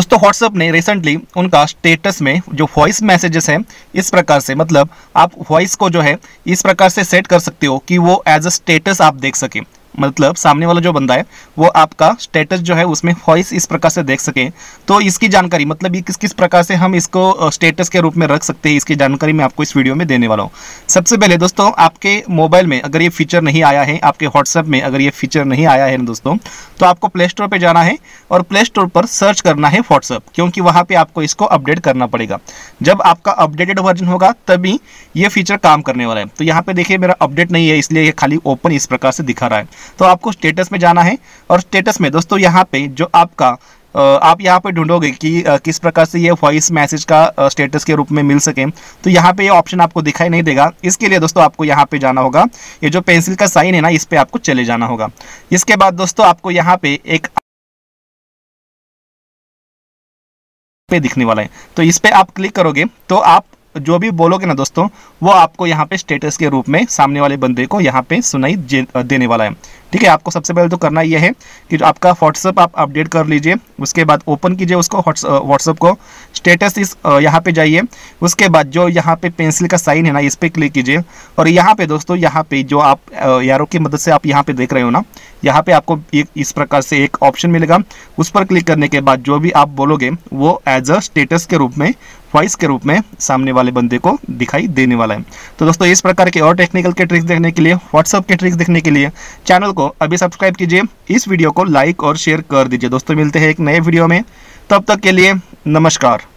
दोस्तों व्हाट्सएप ने रिसेंटली उनका स्टेटस में जो वॉइस मैसेजेस हैं इस प्रकार से मतलब आप वॉइस को जो है इस प्रकार से सेट कर सकते हो कि वो एज अ स्टेटस आप देख सकें मतलब सामने वाला जो बंदा है वो आपका स्टेटस जो है उसमें वॉइस इस प्रकार से देख सके तो इसकी जानकारी मतलब ये किस किस प्रकार से हम इसको स्टेटस के रूप में रख सकते हैं इसकी जानकारी मैं आपको इस वीडियो में देने वाला हूँ सबसे पहले दोस्तों आपके मोबाइल में अगर ये फीचर नहीं आया है आपके व्हाट्सएप में अगर ये फीचर नहीं आया है दोस्तों तो आपको प्ले स्टोर पर जाना है और प्ले स्टोर पर सर्च करना है व्हाट्सएप क्योंकि वहाँ पर आपको इसको अपडेट करना पड़ेगा जब आपका अपडेटेड वर्जन होगा तभी ये फीचर काम करने वाला है तो यहाँ पर देखिए मेरा अपडेट नहीं है इसलिए ये खाली ओपन इस प्रकार से दिखा रहा है तो आपको स्टेटस में जाना है और स्टेटस में दोस्तों यहाँ पे जो आपका आप यहाँ पे ढूंढोगे कि किस प्रकार से ये वॉइस मैसेज का स्टेटस के रूप में मिल सके तो यहाँ पे ये ऑप्शन आपको दिखाई नहीं देगा इसके लिए दोस्तों आपको यहाँ पे जाना होगा ये जो पेंसिल का साइन है ना इस पर आपको चले जाना होगा इसके बाद दोस्तों आपको यहाँ पे एक पे दिखने वाला है तो इस पर आप क्लिक करोगे तो आप जो भी बोलोगे ना दोस्तों वो आपको यहाँ पे स्टेटस के रूप में सामने वाले बंदे को यहाँ पे सुनाई देने वाला है ठीक है आपको सबसे पहले तो करना यह है कि जो आपका व्हाट्सअप आप अपडेट कर लीजिए उसके बाद ओपन कीजिए उसको व्हाट्सअप को स्टेटस इस यहाँ पे जाइए उसके बाद जो यहाँ पे पेंसिल का साइन है ना इस पर क्लिक कीजिए और यहाँ पे दोस्तों यहाँ पे जो आप यारों की मदद से आप यहाँ पे देख रहे हो ना यहाँ पे आपको एक इस प्रकार से एक ऑप्शन मिलेगा उस पर क्लिक करने के बाद जो भी आप बोलोगे वो एज अ स्टेटस के रूप में वॉइस के रूप में सामने वाले बंदे को दिखाई देने वाला है तो दोस्तों इस प्रकार के और टेक्निकल के ट्रिक्स देखने के लिए व्हाट्सअप के ट्रिक्स देखने के लिए चैनल को को अभी सब्सक्राइब कीजिए इस वीडियो को लाइक और शेयर कर दीजिए दोस्तों मिलते हैं एक नए वीडियो में तब तक के लिए नमस्कार